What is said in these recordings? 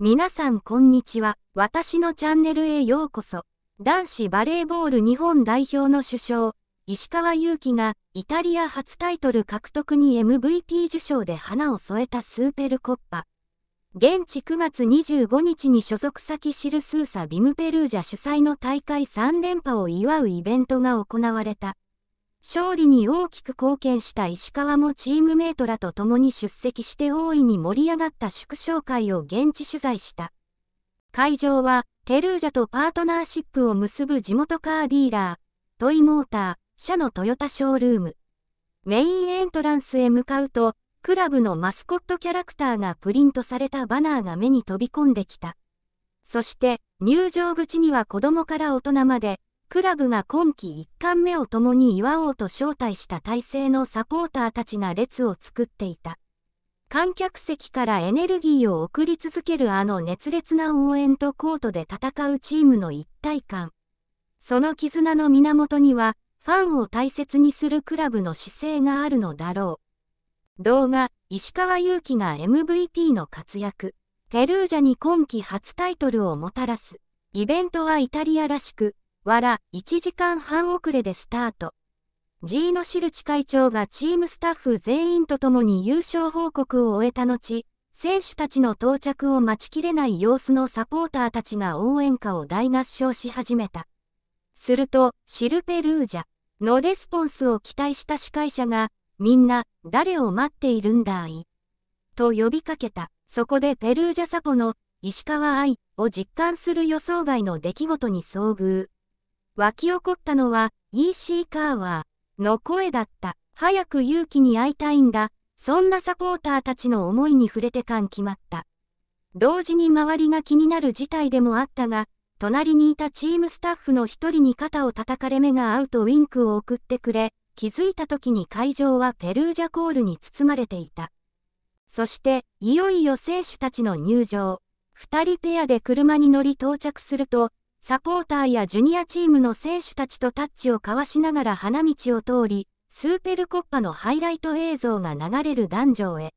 皆さんこんにちは。私のチャンネルへようこそ。男子バレーボール日本代表の主将、石川祐希がイタリア初タイトル獲得に MVP 受賞で花を添えたスーペルコッパ。現地9月25日に所属先シルスーサ・ビムペルージャ主催の大会3連覇を祝うイベントが行われた。勝利に大きく貢献した石川もチームメートらと共に出席して大いに盛り上がった祝勝会を現地取材した。会場は、ペルージャとパートナーシップを結ぶ地元カーディーラー、トイモーター、社のトヨタショールーム。メインエントランスへ向かうと、クラブのマスコットキャラクターがプリントされたバナーが目に飛び込んできた。そして、入場口には子供から大人まで、クラブが今季1冠目を共に祝おうと招待した体制のサポーターたちが列を作っていた。観客席からエネルギーを送り続けるあの熱烈な応援とコートで戦うチームの一体感。その絆の源には、ファンを大切にするクラブの姿勢があるのだろう。動画、石川祐希が MVP の活躍。ペルージャに今季初タイトルをもたらす。イベントはイタリアらしく、わら、1時間半遅れでスタート。G のシルチ会長がチームスタッフ全員と共に優勝報告を終えた後、選手たちの到着を待ちきれない様子のサポーターたちが応援歌を大合唱し始めた。すると、シルペルージャのレスポンスを期待した司会者が、みんな、誰を待っているんだい。と呼びかけた。そこでペルージャサポの石川愛を実感する予想外の出来事に遭遇。沸き起こったのは EC カーワーの声だった。早く勇気に会いたいんだ。そんなサポーターたちの思いに触れて感決まった。同時に周りが気になる事態でもあったが、隣にいたチームスタッフの一人に肩を叩かれ目が合うとウィンクを送ってくれ、気づいた時に会場はペルージャコールに包まれていた。そして、いよいよ選手たちの入場。二人ペアで車に乗り到着すると、サポーターやジュニアチームの選手たちとタッチを交わしながら花道を通り、スーペルコッパのハイライト映像が流れる男女へ。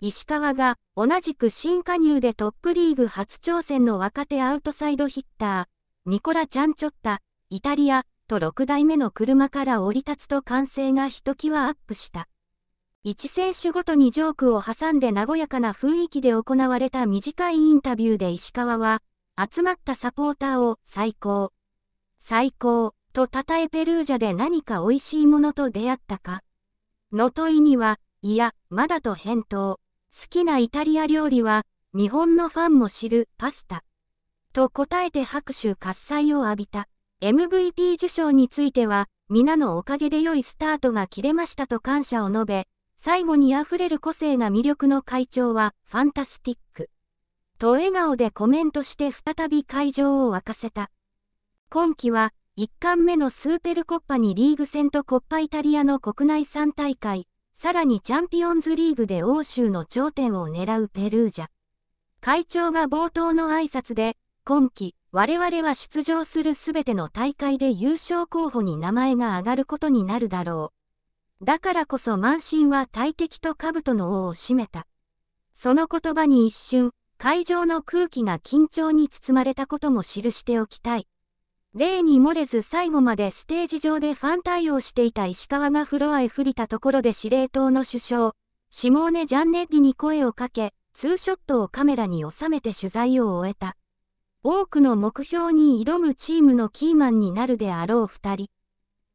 石川が同じく新加入でトップリーグ初挑戦の若手アウトサイドヒッター、ニコラ・チャンチョッタ、イタリアと6台目の車から降り立つと歓声がひときわアップした。1選手ごとにジョークを挟んで和やかな雰囲気で行われた短いインタビューで石川は、集まったサポーターを最高、最高と称えペルージャで何か美味しいものと出会ったか。の問いには、いや、まだと返答。好きなイタリア料理は、日本のファンも知るパスタ。と答えて拍手喝采を浴びた。MVP 受賞については、皆のおかげで良いスタートが切れましたと感謝を述べ、最後に溢れる個性が魅力の会長は、ファンタスティック。と笑顔でコメントして再び会場を沸かせた。今季は、1巻目のスーペルコッパにリーグ戦とコッパイタリアの国内3大会、さらにチャンピオンズリーグで欧州の頂点を狙うペルージャ。会長が冒頭の挨拶で、今季、我々は出場するすべての大会で優勝候補に名前が挙がることになるだろう。だからこそ満身は大敵と兜の王を占めた。その言葉に一瞬、会場の空気が緊張に包まれたことも記しておきたい。例に漏れず最後までステージ上でファン対応していた石川がフロアへ降りたところで司令塔の首相、シモーネ・ジャンネッリに声をかけ、ツーショットをカメラに収めて取材を終えた。多くの目標に挑むチームのキーマンになるであろう2人。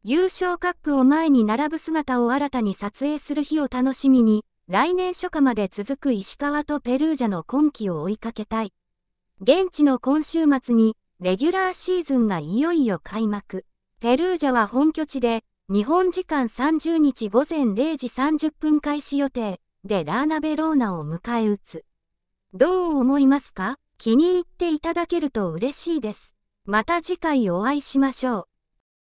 優勝カップを前に並ぶ姿を新たに撮影する日を楽しみに、来年初夏まで続く石川とペルージャの今季を追いかけたい。現地の今週末に、レギュラーシーズンがいよいよ開幕。ペルージャは本拠地で、日本時間30日午前0時30分開始予定でラーナベローナを迎え撃つ。どう思いますか気に入っていただけると嬉しいです。また次回お会いしましょう。